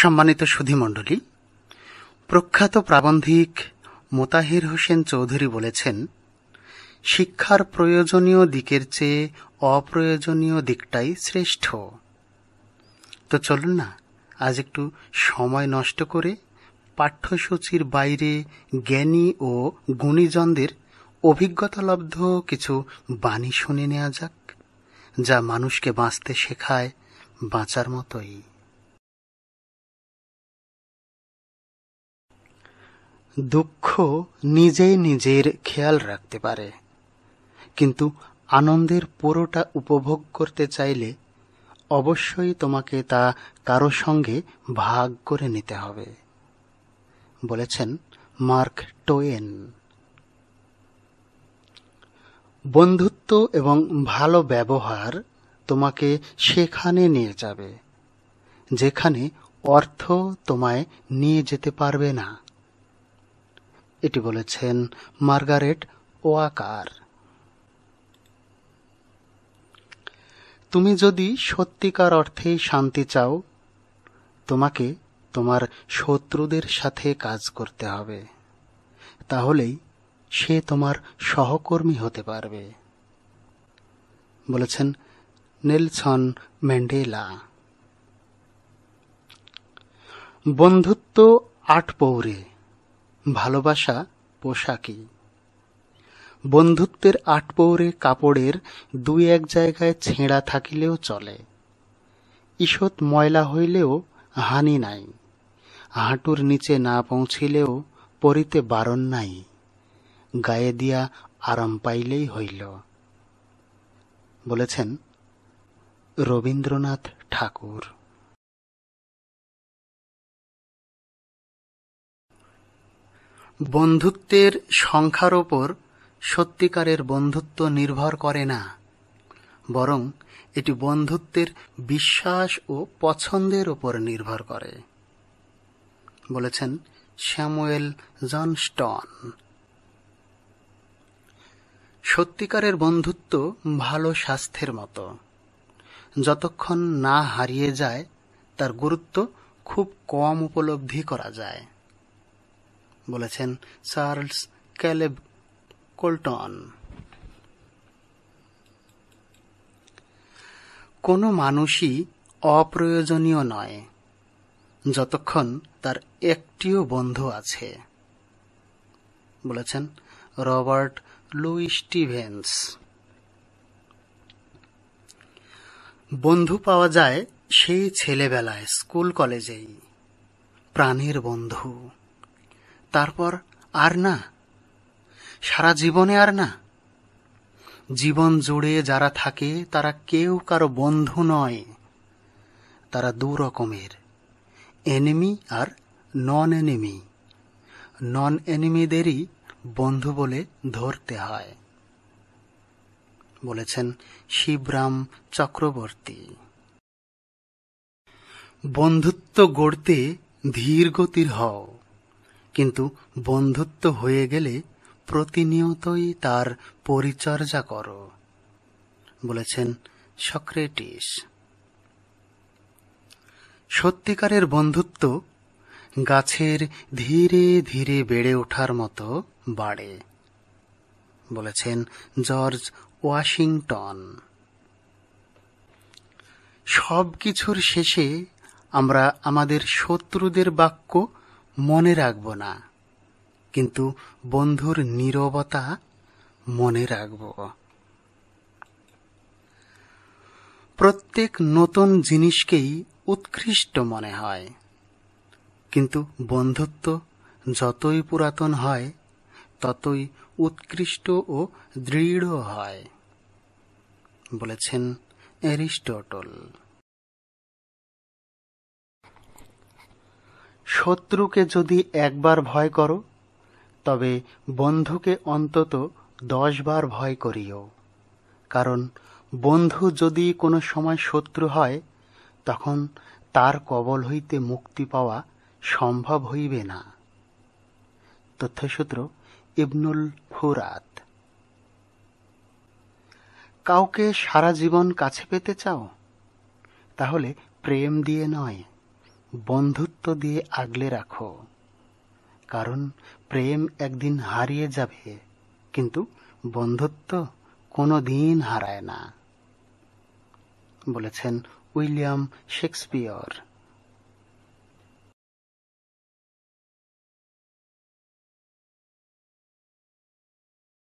সম্মানিত সুধীমণ্ডলী প্রখ্যাত প্রাবন্ধিক মোতাহির হোসেন চৌধুরী বলেছেন শিক্ষার প্রয়োজনীয় দিকের চেয়ে অপ্রয়োজনীয় দিকটাই শ্রেষ্ঠ তো চলুন না আজ একটু সময় নষ্ট করে পাঠ্যসূচির বাইরে জ্ঞানী ও গুণীজনদের অভিজ্ঞতালব্ধ কিছু বাণী শুনে নেওয়া যাক যা মানুষকে বাঁচতে শেখায় বাঁচার মতোই দুঃখ নিজেই নিজের খেয়াল রাখতে পারে কিন্তু আনন্দের পুরোটা উপভোগ করতে চাইলে অবশ্যই তোমাকে তা কারো সঙ্গে ভাগ করে নিতে হবে বলেছেন মার্ক টোয়েন বন্ধুত্ব এবং ভালো ব্যবহার তোমাকে সেখানে নিয়ে যাবে যেখানে অর্থ তোমায় নিয়ে যেতে পারবে না এটি বলেছেন মার্গারেট ওয়াকার তুমি যদি সত্যিকার অর্থে শান্তি চাও তোমাকে তোমার শত্রুদের সাথে কাজ করতে হবে তাহলেই সে তোমার সহকর্মী হতে পারবে বলেছেন নেলসন ম্যান্ডেলা বন্ধুত্ব আট পৌরে ভালোবাসা পোশাকি বন্ধুত্বের আটপৌরে কাপড়ের দুই এক জায়গায় ছেঁড়া থাকিলেও চলে ঈষৎ ময়লা হইলেও হানি নাই হাঁটুর নিচে না পৌঁছিলেও পরিতে বারণ নাই গায়ে দিয়া আরাম পাইলেই হইল বলেছেন রবীন্দ্রনাথ ঠাকুর বন্ধুত্বের সংখ্যার ওপর সত্যিকারের বন্ধুত্ব নির্ভর করে না বরং এটি বন্ধুত্বের বিশ্বাস ও পছন্দের ওপর নির্ভর করে বলেছেন শ্যামুয়েল জনস্টন সত্যিকারের বন্ধুত্ব ভালো স্বাস্থ্যের মতো যতক্ষণ না হারিয়ে যায় তার গুরুত্ব খুব কম উপলব্ধি করা যায় বলেছেন চার্লস ক্যালেব কোল্টন কোনো মানুষই অপ্রয়োজনীয় নয় যতক্ষণ তার একটিও বন্ধু আছে বলেছেন রবার্ট লুই স্টিভেন্স বন্ধু পাওয়া যায় সেই ছেলেবেলায় স্কুল কলেজেই প্রাণের বন্ধু তারপর আর না সারা জীবনে আর না জীবন জুড়ে যারা থাকে তারা কেউ কারো বন্ধু নয় তারা দু রকমের এনিমি আর নন এনিমি নন এনিমিদেরই বন্ধু বলে ধরতে হয় বলেছেন শিবরাম চক্রবর্তী বন্ধুত্ব গড়তে ধীর গতির হও কিন্তু বন্ধুত্ব হয়ে গেলে প্রতিনিয়তই তার পরিচর্যা করো বলেছেন সক্রেটিস সত্যিকারের বন্ধুত্ব গাছের ধীরে ধীরে বেড়ে ওঠার মতো বাড়ে বলেছেন জর্জ ওয়াশিংটন সব কিছুর শেষে আমরা আমাদের শত্রুদের বাক্য মনে রাখব না কিন্তু বন্ধুর নীরবতা মনে রাখব প্রত্যেক নতুন জিনিসকেই উৎকৃষ্ট মনে হয় কিন্তু বন্ধুত্ব যতই পুরাতন হয় ততই উৎকৃষ্ট ও দৃঢ় হয় বলেছেন অ্যারিস্টটল শত্রুকে যদি একবার ভয় করো তবে বন্ধুকে অন্তত দশবার ভয় করিও কারণ বন্ধু যদি কোনো সময় শত্রু হয় তখন তার কবল হইতে মুক্তি পাওয়া সম্ভব হইবে না তথ্যসূত্র ইবনুল ফুরাত কাউকে সারা জীবন কাছে পেতে চাও তাহলে প্রেম দিয়ে নয় বন্ধুত্ব দিয়ে আগলে রাখো কারণ প্রেম একদিন হারিয়ে যাবে কিন্তু বন্ধুত্ব কোনো দিন হারায় না বলেছেন উইলিয়াম শেক্সপিয়র